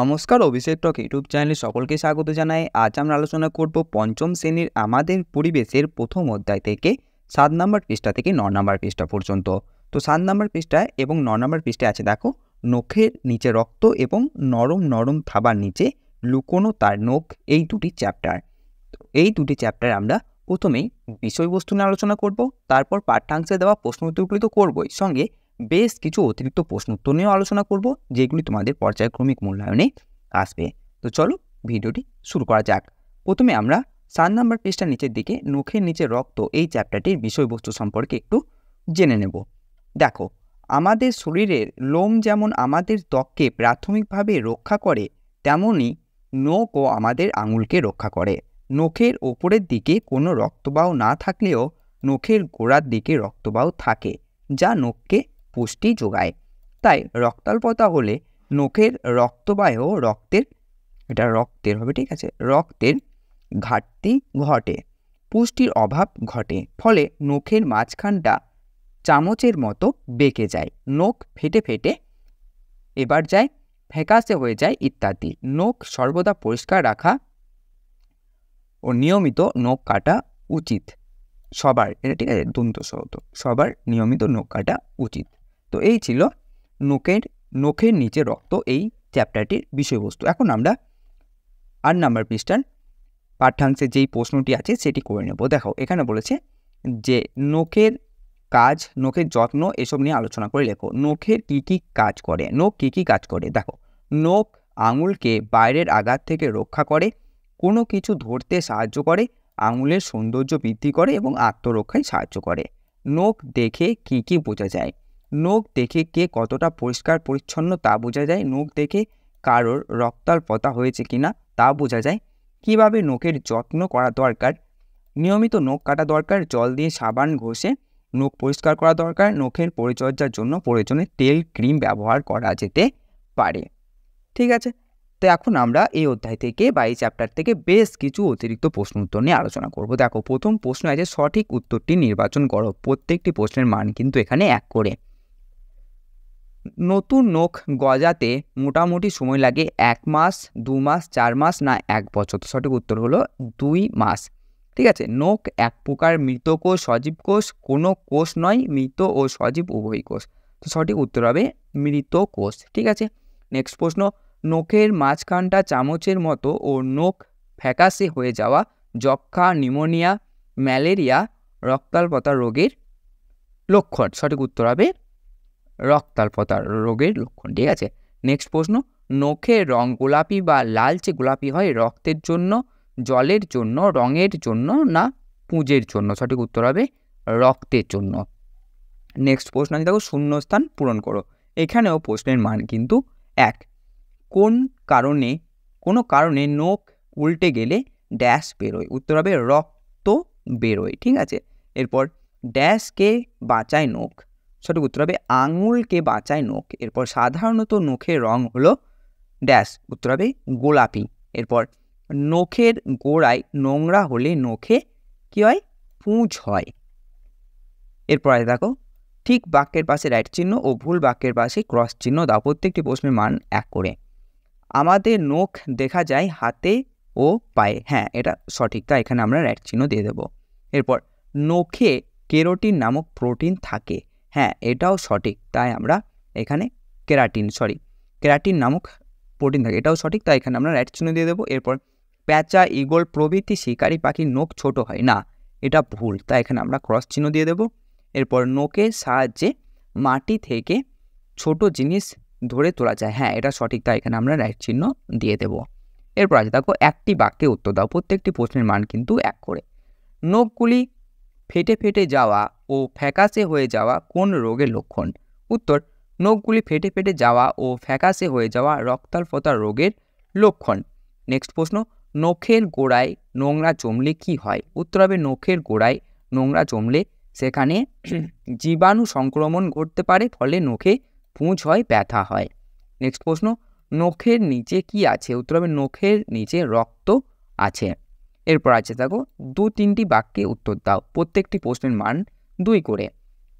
নমস্কার অভিষেক টক ইউটিউব চ্যানেলে সকলকে স্বাগত জানাই আজ আমরা আলোচনা করব পঞ্চম শ্রেণীর আমাদের পরিবেশের প্রথম অধ্যায় থেকে সাত নম্বর পৃষ্ঠা থেকে ন নম্বর পৃষ্ঠা পর্যন্ত তো সাত নম্বর পৃষ্ঠায় এবং ন নম্বর পৃষ্ঠায় আছে দেখো নখের নিচে রক্ত এবং নরম নরম থাবার নিচে লুকোনো তার নখ এই দুটি চ্যাপ্টার এই দুটি চ্যাপ্টার আমরা প্রথমেই বিষয়বস্তু নিয়ে আলোচনা করব তারপর পাঠ্যাংশে দেওয়া প্রশ্ন উত্তরগুলি তো করবই সঙ্গে বেশ কিছু অতিরিক্ত প্রশ্ন উত্তর নিয়েও আলোচনা করব যেগুলি তোমাদের পর্যায়ক্রমিক মূল্যায়নে আসবে তো চলো ভিডিওটি শুরু করা যাক প্রথমে আমরা সাত নাম্বার পৃষ্ঠার নিচের দিকে নখের নিচে রক্ত এই চ্যাপ্টারটির বিষয়বস্তু সম্পর্কে একটু জেনে নেব দেখো আমাদের শরীরের লোম যেমন আমাদের ত্বককে প্রাথমিকভাবে রক্ষা করে তেমনই নখও আমাদের আঙুলকে রক্ষা করে নখের ওপরের দিকে কোনো রক্তবাহ না থাকলেও নখের গোড়ার দিকে রক্তবাহ থাকে যা নখকে পুষ্টি যোগায় তাই রক্তাল্পতা হলে নখের রক্তবাহ রক্তের এটা রক্তের হবে ঠিক আছে রক্তের ঘাটতি ঘটে পুষ্টির অভাব ঘটে ফলে নখের মাঝখানটা চামচের মতো বেঁকে যায় নখ ফেটে ফেটে এবার যায় ফ্যাকাশে হয়ে যায় ইত্যাদি নখ সর্বদা পরিষ্কার রাখা ও নিয়মিত নখ কাটা উচিত সবার এটা ঠিক আছে দন্ত সবার নিয়মিত নখ কাটা উচিত তো এই ছিল নখের নখের নিচে রক্ত এই চ্যাপ্টারটির বিষয়বস্তু এখন আমরা আট নাম্বার পৃষ্ঠার পাঠ্যাংশে যেই প্রশ্নটি আছে সেটি করে নেব দেখো এখানে বলেছে যে নখের কাজ নখের যত্ন এসব নিয়ে আলোচনা করে লেখো নখের কী কী কাজ করে নখ কী কী কাজ করে দেখো নখ আঙুলকে বাইরের আঘাত থেকে রক্ষা করে কোনো কিছু ধরতে সাহায্য করে আঙুলের সৌন্দর্য বৃদ্ধি করে এবং আত্মরক্ষায় সাহায্য করে নখ দেখে কি কি বোঝা যায় নখ দেখে কে কতটা পরিষ্কার পরিচ্ছন্ন তা বোঝা যায় নখ দেখে কারোর পতা হয়েছে কিনা তা বোঝা যায় কিভাবে নখের যত্ন করা দরকার নিয়মিত নখ কাটা দরকার জল দিয়ে সাবান ঘষে নখ পরিষ্কার করা দরকার নখের পরিচর্যার জন্য প্রয়োজনে তেল ক্রিম ব্যবহার করা যেতে পারে ঠিক আছে তো এখন আমরা এই অধ্যায় থেকে বা এই চ্যাপ্টার থেকে বেশ কিছু অতিরিক্ত প্রশ্ন উত্তর নিয়ে আলোচনা করব দেখো প্রথম প্রশ্ন আছে সঠিক উত্তরটি নির্বাচন করো প্রত্যেকটি প্রশ্নের মান কিন্তু এখানে এক করে নতুন নখ গজাতে মোটামুটি সময় লাগে এক মাস দু মাস চার মাস না এক বছর সঠিক উত্তর হলো দুই মাস ঠিক আছে নখ এক প্রকার মৃত কোষ সজীব কোষ কোনো কোষ নয় মৃত ও সজীব উভয় কোষ তো সঠিক উত্তর হবে মৃত কোষ ঠিক আছে নেক্সট প্রশ্ন নখের মাঝখানটা চামচের মতো ও নখ ফ্যাকাসে হয়ে যাওয়া যক্ষা নিউমোনিয়া ম্যালেরিয়া রক্তাল্পতা রোগের লক্ষণ সঠিক উত্তর হবে রক্তাল্পতার রোগের লক্ষণ ঠিক আছে নেক্সট প্রশ্ন নখের রং গোলাপি বা লালচে গোলাপি হয় রক্তের জন্য জলের জন্য রঙের জন্য না পুঁজের জন্য সঠিক উত্তর হবে রক্তের জন্য নেক্সট প্রশ্ন আমি দেখো শূন্যস্থান পূরণ করো এখানেও প্রশ্নের মান কিন্তু এক কোন কারণে কোনো কারণে নখ উল্টে গেলে ড্যাশ বেরোয় উত্তর হবে রক্ত বেরোয় ঠিক আছে এরপর ড্যাশকে বাঁচায় নখ সঠিক উত্তর হবে আঙুলকে বাঁচায় নখ এরপর সাধারণত নখের রং হলো ড্যাশ উত্তর হবে গোলাপি এরপর নখের গোড়ায় নোংরা হলে নখে কী হয় পুঁজ হয় এরপরে দেখো ঠিক বাক্যের পাশে রাইট চিহ্ন ও ভুল বাক্যের পাশে ক্রস চিহ্ন দাও প্রত্যেকটি প্রশ্নের মান এক করে আমাদের নখ দেখা যায় হাতে ও পায়ে হ্যাঁ এটা সঠিক তা এখানে আমরা রাইট চিহ্ন দিয়ে দেব এরপর নখে কেরোটিন নামক প্রোটিন থাকে হ্যাঁ এটাও সঠিক তাই আমরা এখানে কেরাটিন সরি কেরাটিন নামক প্রোটিন থাকে এটাও সঠিক তাই এখানে আমরা রাইট চিহ্ন দিয়ে দেবো এরপর প্যাঁচা ইগল প্রভৃতি শিকারি পাখির নখ ছোট হয় না এটা ভুল তাই এখানে আমরা ক্রস চিহ্ন দিয়ে দেব এরপর নোকের সাহায্যে মাটি থেকে ছোট জিনিস ধরে তোলা যায় হ্যাঁ এটা সঠিক তাই এখানে আমরা রাইট চিহ্ন দিয়ে দেব এরপর আছে দেখো একটি বাক্যে উত্তর দাও প্রত্যেকটি প্রশ্নের মান কিন্তু এক করে নখগুলি ফেটে ফেটে যাওয়া ও ফ্যাকাশে হয়ে যাওয়া কোন রোগের লক্ষণ উত্তর নখগুলি ফেটে ফেটে যাওয়া ও ফ্যাকাশে হয়ে যাওয়া রক্তাল্পতা রোগের লক্ষণ নেক্সট প্রশ্ন নখের গোড়ায় নোংরা জমলে কি হয় উত্তর হবে নখের গোড়ায় নোংরা জমলে সেখানে জীবাণু সংক্রমণ ঘটতে পারে ফলে নখে পুঁজ হয় ব্যথা হয় নেক্সট প্রশ্ন নখের নিচে কি আছে উত্তর হবে নখের নিচে রক্ত আছে এরপর আছে দেখো দু তিনটি বাক্যে উত্তর দাও প্রত্যেকটি প্রশ্নের মান দুই করে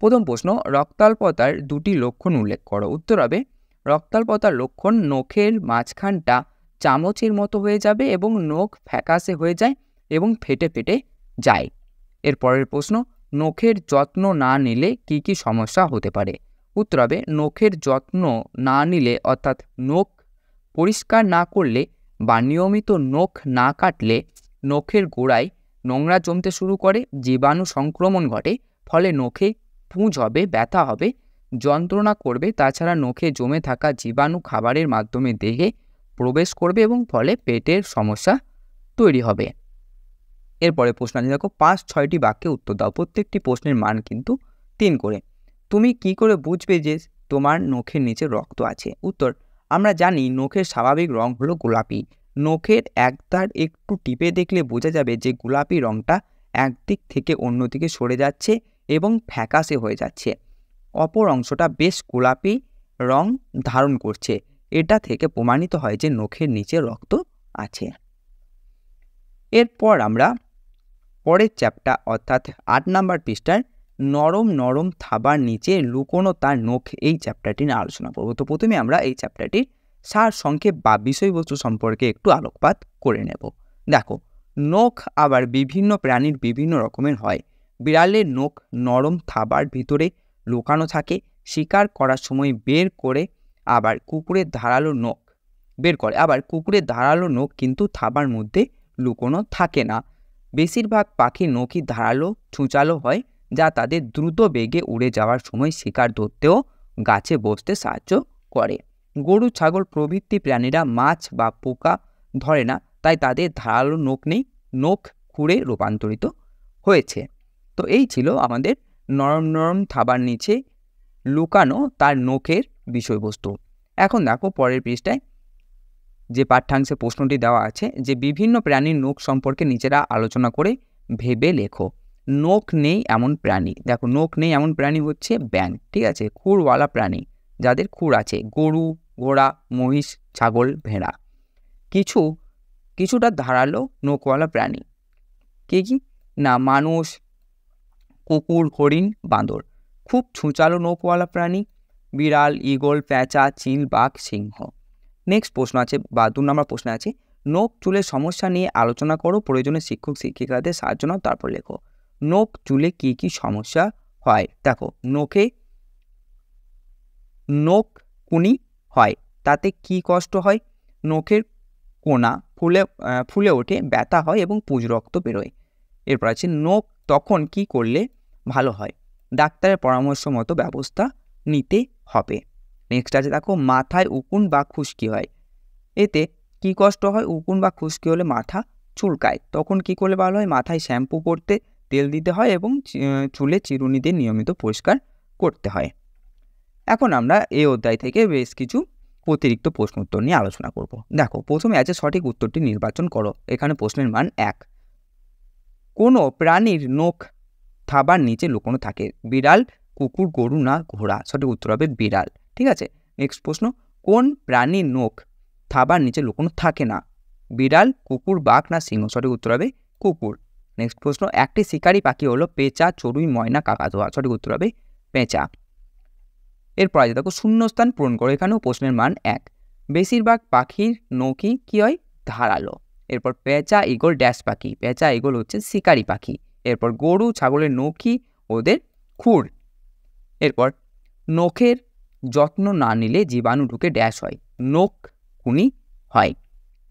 প্রথম প্রশ্ন রক্তাল্পতার দুটি লক্ষণ উল্লেখ করো উত্তর হবে রক্তাল্পতার লক্ষণ নখের মাঝখানটা চামচের মতো হয়ে যাবে এবং নখ ফ্যাকাশে হয়ে যায় এবং ফেটে ফেটে যায় এরপরের প্রশ্ন নখের যত্ন না নিলে কি কি সমস্যা হতে পারে উত্তর হবে নখের যত্ন না নিলে অর্থাৎ নখ পরিষ্কার না করলে বা নিয়মিত নখ না কাটলে নখের গোড়ায় নোংরা জমতে শুরু করে জীবাণু সংক্রমণ ঘটে ফলে নখে পুঁজ হবে ব্যথা হবে যন্ত্রণা করবে তাছাড়া নখে জমে থাকা জীবাণু খাবারের মাধ্যমে দেহে প্রবেশ করবে এবং ফলে পেটের সমস্যা তৈরি হবে এরপরে প্রশ্ন আছে দেখো পাঁচ ছয়টি বাক্যে উত্তর দাও প্রত্যেকটি প্রশ্নের মান কিন্তু তিন করে তুমি কি করে বুঝবে যে তোমার নখের নিচে রক্ত আছে উত্তর আমরা জানি নখের স্বাভাবিক রং হলো গোলাপি নখের একদার একটু টিপে দেখলে বোঝা যাবে যে গোলাপি রঙটা একদিক থেকে অন্যদিকে সরে যাচ্ছে এবং ফ্যাকাশে হয়ে যাচ্ছে অপর অংশটা বেশ গোলাপি রং ধারণ করছে এটা থেকে প্রমাণিত হয় যে নখের নিচে রক্ত আছে এরপর আমরা পরের চ্যাপ্টা অর্থাৎ আট নাম্বার পৃষ্ঠার নরম নরম থাবার নিচে লুকোনো তার নখ এই চ্যাপ্টারটি নিয়ে আলোচনা করবো তো প্রথমে আমরা এই চ্যাপ্টারটির সার সংক্ষেপ বা বিষয়বস্তু সম্পর্কে একটু আলোকপাত করে নেব দেখো নখ আবার বিভিন্ন প্রাণীর বিভিন্ন রকমের হয় বিড়ালের নখ নরম থাবার ভিতরে লুকানো থাকে শিকার করার সময় বের করে আবার কুকুরের ধারালো নখ বের করে আবার কুকুরের ধারালো নখ কিন্তু থাবার মধ্যে লুকোনো থাকে না বেশিরভাগ পাখি নখই ধারালো ছুঁচালো হয় যা তাদের দ্রুত বেগে উড়ে যাওয়ার সময় শিকার ধরতেও গাছে বসতে সাহায্য করে গরু ছাগল প্রভৃতি প্রাণীরা মাছ বা পোকা ধরে না তাই তাদের ধারালো নোখ নেই নোখ খুঁড়ে রূপান্তরিত হয়েছে তো এই ছিল আমাদের নরম নরম থাবার নিচে লুকানো তার নখের বিষয়বস্তু এখন দেখো পরের পৃষ্ঠায় যে পাঠ্যাংশে প্রশ্নটি দেওয়া আছে যে বিভিন্ন প্রাণীর নখ সম্পর্কে নিজেরা আলোচনা করে ভেবে লেখো নখ নেই এমন প্রাণী দেখো নখ নেই এমন প্রাণী হচ্ছে ব্যাঙ ঠিক আছে খুঁড়ওয়ালা প্রাণী যাদের খুঁড় আছে গরু ঘোড়া মহিষ ছাগল ভেড়া কিছু কিছুটা ধারালো নৌকওয়ালা প্রাণী কে কি না মানুষ কুকুর হরিণ বাঁদর খুব ছুঁচালো নৌকওয়ালা প্রাণী বিড়াল ইগল প্যাঁচা চিল বাঘ সিংহ নেক্সট প্রশ্ন আছে বা দু নম্বর প্রশ্ন আছে নোক চুলের সমস্যা নিয়ে আলোচনা করো প্রয়োজনে শিক্ষক শিক্ষিকাদের সাহায্য নাও তারপর লেখো নোক চুলে কি কি সমস্যা হয় দেখো নোকে নোক কুনি হয় তাতে কি কষ্ট হয় নখের কোনা ফুলে ফুলে ওঠে ব্যথা হয় এবং পুঁজ রক্ত বেরোয় এরপর আছে নখ তখন কি করলে ভালো হয় ডাক্তারের পরামর্শ মতো ব্যবস্থা নিতে হবে নেক্সট আছে দেখো মাথায় উকুন বা খুশকি হয় এতে কি কষ্ট হয় উকুন বা খুশকি হলে মাথা চুলকায় তখন কি করলে ভালো হয় মাথায় শ্যাম্পু করতে তেল দিতে হয় এবং চুলে চিরুনি দিয়ে নিয়মিত পরিষ্কার করতে হয় এখন আমরা এই অধ্যায় থেকে বেশ কিছু অতিরিক্ত প্রশ্ন উত্তর নিয়ে আলোচনা করব দেখো প্রথমে আছে সঠিক উত্তরটি নির্বাচন করো এখানে প্রশ্নের মান এক কোনো প্রাণীর নখ থাবার নিচে লুকোনো থাকে বিড়াল কুকুর গরু না ঘোড়া সঠিক উত্তর হবে বিড়াল ঠিক আছে নেক্সট প্রশ্ন কোন প্রাণীর নখ থাবার নিচে লুকোনো থাকে না বিড়াল কুকুর বাঘ না সিংহ সঠিক উত্তর হবে কুকুর নেক্সট প্রশ্ন একটি শিকারি পাখি হলো পেঁচা চড়ুই ময়না কাকাতোয়া সঠিক উত্তর হবে পেঁচা এর আছে দেখো শূন্যস্থান পূরণ করো এখানেও প্রশ্নের মান এক বেশিরভাগ পাখির নৌকি কি হয় ধারালো এরপর পেঁচা ইগল ড্যাশ পাখি পেঁচা ইগল হচ্ছে শিকারি পাখি এরপর গরু ছাগলের নৌকি ওদের খুর এরপর নখের যত্ন না নিলে জীবাণু ঢুকে ড্যাশ হয় নখ কুনি হয়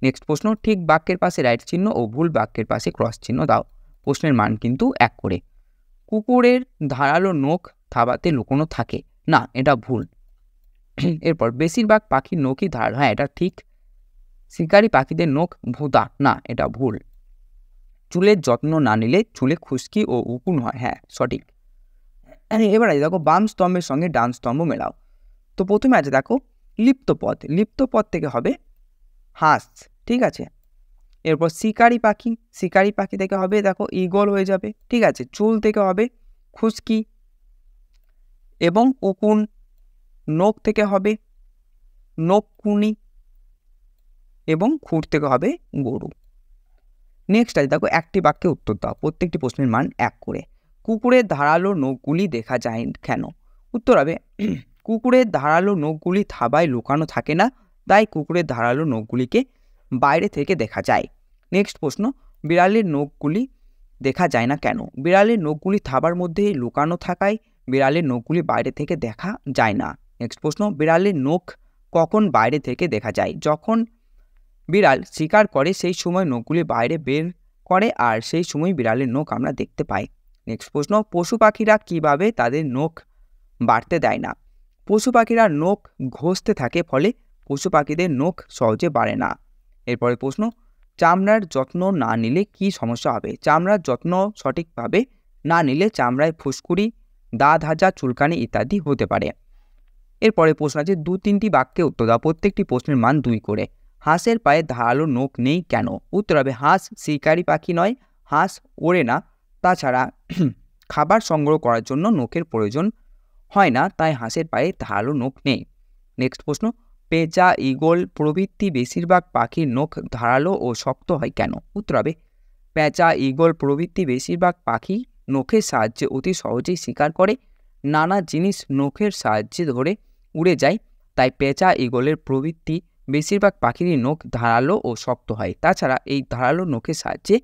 নেক্সট প্রশ্ন ঠিক বাক্যের পাশে রাইট চিহ্ন ও ভুল বাক্যের পাশে ক্রস চিহ্ন দাও প্রশ্নের মান কিন্তু এক করে কুকুরের ধারালো নখ থাবাতে লুকোনো থাকে না এটা ভুল এরপর বেশিরভাগ পাখির নখই ধার হ্যাঁ এটা ঠিক শিকারি পাখিদের নখ ভোঁতা না এটা ভুল চুলের যত্ন না নিলে চুলে খুশকি ও উকুন হয় হ্যাঁ সঠিক এবার আছে দেখো বাম স্তম্ভের সঙ্গে ডান স্তম্ভ মেলাও তো প্রথমে আছে দেখো লিপ্ত পথ লিপ্ত পথ থেকে হবে হাঁস ঠিক আছে এরপর শিকারি পাখি শিকারি পাখি থেকে হবে দেখো ইগল হয়ে যাবে ঠিক আছে চুল থেকে হবে খুশকি এবং উকুন নোক থেকে হবে নকুনি এবং খুঁড় থেকে হবে গরু নেক্সট আছে দেখো একটি বাক্যে উত্তর দাও প্রত্যেকটি প্রশ্নের মান এক করে কুকুরের ধারালো নখগুলি দেখা যায় কেন উত্তর হবে কুকুরের ধারালো নখগুলি থাবায় লুকানো থাকে না তাই কুকুরের ধারালো নখগুলিকে বাইরে থেকে দেখা যায় নেক্সট প্রশ্ন বিড়ালের নখগুলি দেখা যায় না কেন বিড়ালের নখগুলি থাবার মধ্যে লুকানো থাকায় বিড়ালের নখগুলি বাইরে থেকে দেখা যায় না নেক্সট প্রশ্ন বিড়ালের নখ কখন বাইরে থেকে দেখা যায় যখন বিড়াল শিকার করে সেই সময় নখগুলি বাইরে বের করে আর সেই সময় বিড়ালের নখ আমরা দেখতে পাই নেক্সট প্রশ্ন পশু পাখিরা কীভাবে তাদের নখ বাড়তে দেয় না পশু পাখিরা নখ ঘষতে থাকে ফলে পশু পাখিদের নখ সহজে বাড়ে না এরপরে প্রশ্ন চামড়ার যত্ন না নিলে কি সমস্যা হবে চামড়ার যত্ন সঠিকভাবে না নিলে চামড়ায় ফুসকুড়ি দা হাজা চুলকানি ইত্যাদি হতে পারে এরপরে প্রশ্ন আছে দু তিনটি বাক্যে উত্তর দেওয়া প্রত্যেকটি প্রশ্নের মান দুই করে হাঁসের পায়ে ধারালো নোখ নেই কেন উত্তর হবে হাঁস শিকারি পাখি নয় হাঁস ওড়ে না তাছাড়া খাবার সংগ্রহ করার জন্য নোখের প্রয়োজন হয় না তাই হাঁসের পায়ে ধারালো নোখ নেই নেক্সট প্রশ্ন পেঁচা ইগল প্রভৃতি বেশিরভাগ পাখির নখ ধারালো ও শক্ত হয় কেন উত্তর হবে পেঁচা ইগল প্রভৃতি বেশিরভাগ পাখি নখের সাহায্যে অতি সহজেই শিকার করে নানা জিনিস নখের সাহায্যে ধরে উড়ে যায় তাই পেঁচা ইগলের প্রবৃত্তি বেশিরভাগ পাখিরই নখ ধারালো ও শক্ত হয় তাছাড়া এই ধারালো নখের সাহায্যে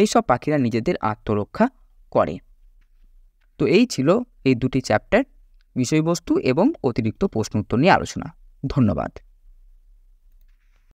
এইসব পাখিরা নিজেদের আত্মরক্ষা করে তো এই ছিল এই দুটি চ্যাপ্টার বিষয়বস্তু এবং অতিরিক্ত প্রশ্ন উত্তর নিয়ে আলোচনা ধন্যবাদ